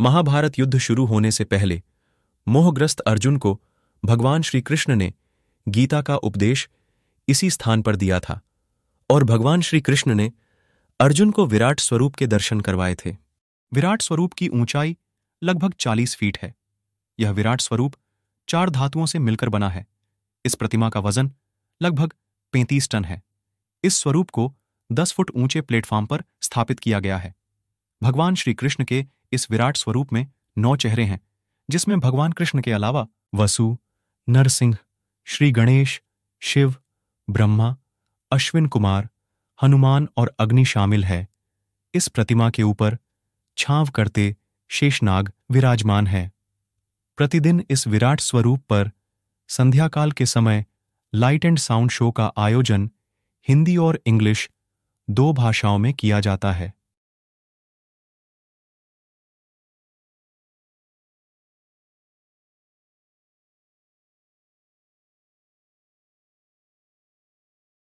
महाभारत युद्ध शुरू होने से पहले मोहग्रस्त अर्जुन को भगवान श्रीकृष्ण ने गीता का उपदेश इसी स्थान पर दिया था और भगवान श्रीकृष्ण ने अर्जुन को विराट स्वरूप के दर्शन करवाए थे विराट स्वरूप की ऊंचाई लगभग चालीस फीट है यह विराट स्वरूप चार धातुओं से मिलकर बना है इस प्रतिमा का वजन लगभग पैंतीस टन है इस स्वरूप को दस फुट ऊंचे प्लेटफॉर्म पर स्थापित किया गया है भगवान श्रीकृष्ण के इस विराट स्वरूप में नौ चेहरे हैं जिसमें भगवान कृष्ण के अलावा वसु नरसिंह श्री गणेश शिव ब्रह्मा अश्विन कुमार हनुमान और अग्नि शामिल है इस प्रतिमा के ऊपर छाव करते शेषनाग विराजमान है प्रतिदिन इस विराट स्वरूप पर संध्याकाल के समय लाइट एंड साउंड शो का आयोजन हिंदी और इंग्लिश दो भाषाओं में किया जाता है